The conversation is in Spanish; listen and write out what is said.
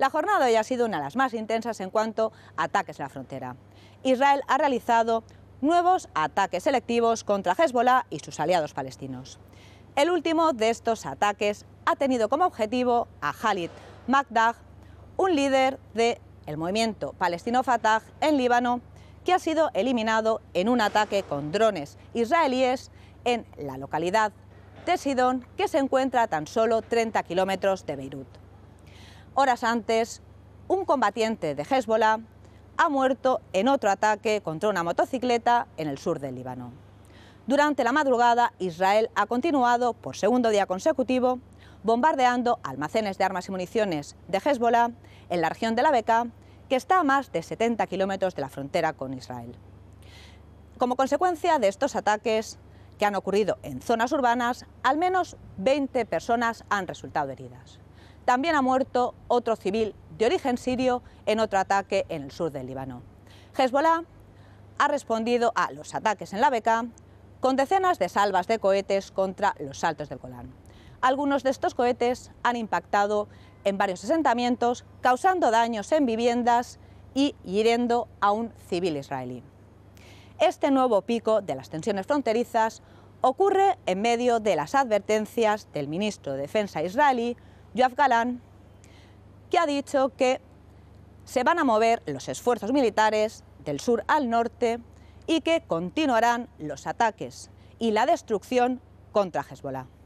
La jornada hoy ha sido una de las más intensas en cuanto a ataques a la frontera. Israel ha realizado nuevos ataques selectivos contra Hezbollah y sus aliados palestinos. El último de estos ataques ha tenido como objetivo a Khalid Magdag, un líder del movimiento palestino Fatah en Líbano, que ha sido eliminado en un ataque con drones israelíes en la localidad de Sidón, que se encuentra a tan solo 30 kilómetros de Beirut horas antes, un combatiente de Hezbollah ha muerto en otro ataque contra una motocicleta en el sur del Líbano. Durante la madrugada, Israel ha continuado, por segundo día consecutivo, bombardeando almacenes de armas y municiones de Hezbollah en la región de la Beca, que está a más de 70 kilómetros de la frontera con Israel. Como consecuencia de estos ataques, que han ocurrido en zonas urbanas, al menos 20 personas han resultado heridas. También ha muerto otro civil de origen sirio en otro ataque en el sur del Líbano. Hezbollah ha respondido a los ataques en la Beca con decenas de salvas de cohetes contra los saltos del Golán. Algunos de estos cohetes han impactado en varios asentamientos, causando daños en viviendas y hiriendo a un civil israelí. Este nuevo pico de las tensiones fronterizas ocurre en medio de las advertencias del ministro de Defensa israelí Yoaf Galán, que ha dicho que se van a mover los esfuerzos militares del sur al norte y que continuarán los ataques y la destrucción contra Hezbollah.